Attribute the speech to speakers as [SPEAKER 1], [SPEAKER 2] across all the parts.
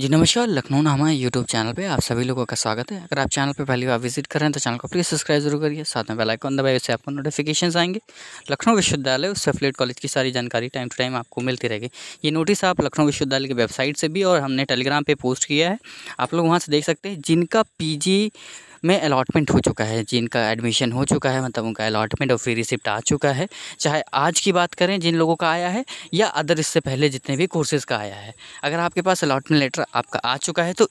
[SPEAKER 1] जी नमस्कार लखनऊ ना हमारे यूट्यूब चैनल पे आप सभी लोगों का स्वागत है अगर आप चैनल पे पहली बार विजिट कर रहे हैं तो चैनल को प्लीज़ सब्सक्राइब जरूर करिए साथ में बेल आइकन दबाए उससे आपको नोटिफिकेशन आएंगे लखनऊ विश्वविद्यालय उससे सेफलेट कॉलेज की सारी जानकारी टाइम टू टाइम आपको मिलती रहेगी ये नोटिस आप लखनऊ विश्वविद्यालय की वेबसाइट से भी और हमने टेलीग्राम पर पोस्ट किया है आप लोग वहाँ से देख सकते हैं जिनका पी में अलॉटमेंट हो चुका है जिनका एडमिशन हो चुका है मतलब उनका अलॉटमेंट और फ्री रिसिप्ट आ चुका है चाहे आज की बात करें जिन लोगों का आया है या अदर इससे पहले जितने भी कोर्सेज़ का आया है अगर आपके पास अलॉटमेंट लेटर आपका आ चुका है तो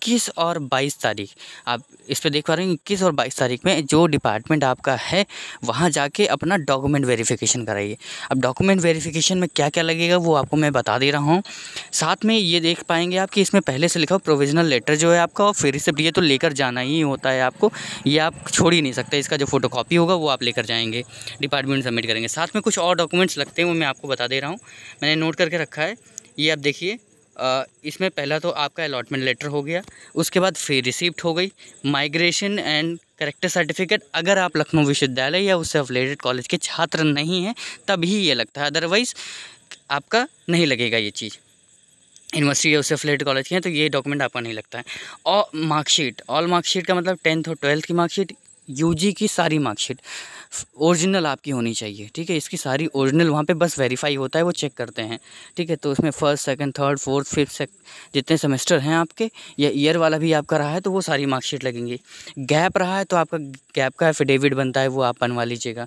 [SPEAKER 1] इक्कीस और बाईस तारीख आप इस पर देख पा रहे हैं इक्कीस और बाईस तारीख में जो डिपार्टमेंट आपका है वहाँ जाके अपना डॉक्यूमेंट वेरिफिकेशन कराइए अब डॉक्यूमेंट वेरिफिकेशन में क्या क्या लगेगा वो आपको मैं बता दे रहा हूँ साथ में ये देख पाएंगे आप कि इसमें पहले से लिखा हो प्रोविजनल लेटर जो है आपका और फिर इसे ये तो लेकर जाना ही होता है आपको ये आप छोड़ ही नहीं सकते इसका जो फोटो होगा वो आप लेकर जाएंगे डिपार्टमेंट सबमिट करेंगे साथ में कुछ और डॉक्यूमेंट्स लगते हैं वो मैं आपको बता दे रहा हूँ मैंने नोट करके रखा है ये आप देखिए इसमें पहला तो आपका अलॉटमेंट लेटर हो गया उसके बाद फी रिसिप्ट हो गई माइग्रेशन एंड करेक्टर सर्टिफिकेट अगर आप लखनऊ विश्वविद्यालय या उससे अफिलेटेड कॉलेज के छात्र नहीं हैं तभी ये लगता है अदरवाइज़ आपका नहीं लगेगा ये चीज़ यूनिवर्सिटी या उससे अफिलेटेड कॉलेज के हैं तो ये डॉक्यूमेंट आपका नहीं लगता है और मार्कशीट ऑल मार्कशीट का मतलब टेंथ और ट्वेल्थ की मार्कशीट यू की सारी मार्कशीट ओरिजिनल आपकी होनी चाहिए ठीक है इसकी सारी ओरिजिनल वहाँ पे बस वेरीफाई होता है वो चेक करते हैं ठीक है तो उसमें first second third fourth fifth जितने सेमेस्टर हैं आपके या ईयर वाला भी आपका रहा है तो वो सारी मार्कशीट लगेंगी गैप रहा है तो आपका गैप का एफिडेविट बनता है वो आप बनवा लीजिएगा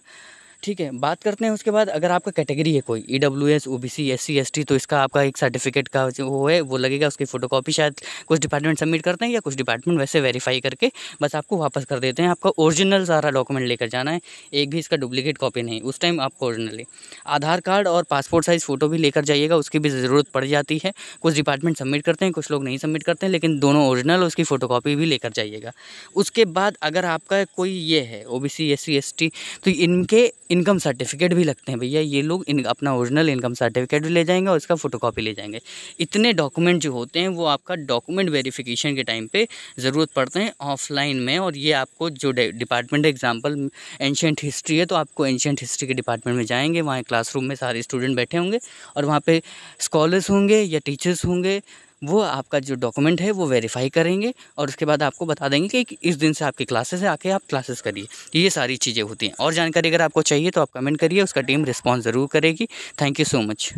[SPEAKER 1] ठीक है बात करते हैं उसके बाद अगर आपका कैटेगरी है कोई E W S O B C S C S T तो इसका आपका एक सर्टिफिकेट का वो है वो लगेगा उसकी फोटोकॉपी शायद कुछ डिपार्टमेंट सबमिट करते हैं या कुछ डिपार्टमेंट वैसे वेरीफाई करके बस आपको वापस कर देते हैं आपका ओरिजिनल सारा डॉक्यूमेंट लेकर जाना है एक भी इसका डुप्लीकेट कॉपी नहीं उस टाइम आपको ओरिजिनली आधार कार्ड और पासपोर्ट साइज़ फ़ोटो भी लेकर जाइएगा उसकी भी ज़रूरत पड़ जाती है कुछ डिपार्टमेंट सबमिट करते हैं कुछ लोग नहीं सबमिट करते हैं लेकिन दोनों ओरिजिनल उसकी फ़ोटोकॉपी भी लेकर जाइएगा उसके बाद अगर आपका कोई ये है O B C S C S T तो इनके इनकम सर्टिफिकेट भी लगते हैं भैया ये लोग इन अपना ओरिजिनल इनकम सर्टिफिकेट भी ले जाएंगे और इसका फोटोकॉपी ले जाएंगे इतने डॉक्यूमेंट जो होते हैं वो आपका डॉक्यूमेंट वेरिफिकेशन के टाइम पे ज़रूरत पड़ते हैं ऑफलाइन में और ये आपको जो डिपार्टमेंट एग्जाम्पल एंशेंट हिस्ट्री है तो आपको एंशेंट हिस्ट्री के डिपार्टमेंट में जाएंगे वहाँ क्लासरूम में सारे स्टूडेंट बैठे होंगे और वहाँ पर स्कॉलर्स होंगे या टीचर्स होंगे वो आपका जो डॉक्यूमेंट है वो वेरीफाई करेंगे और उसके बाद आपको बता देंगे कि इस दिन से आपकी क्लासेस है आके आप क्लासेस करिए ये सारी चीज़ें होती हैं और जानकारी अगर आपको चाहिए तो आप कमेंट करिए उसका टीम रिस्पॉन्स ज़रूर करेगी थैंक यू सो मच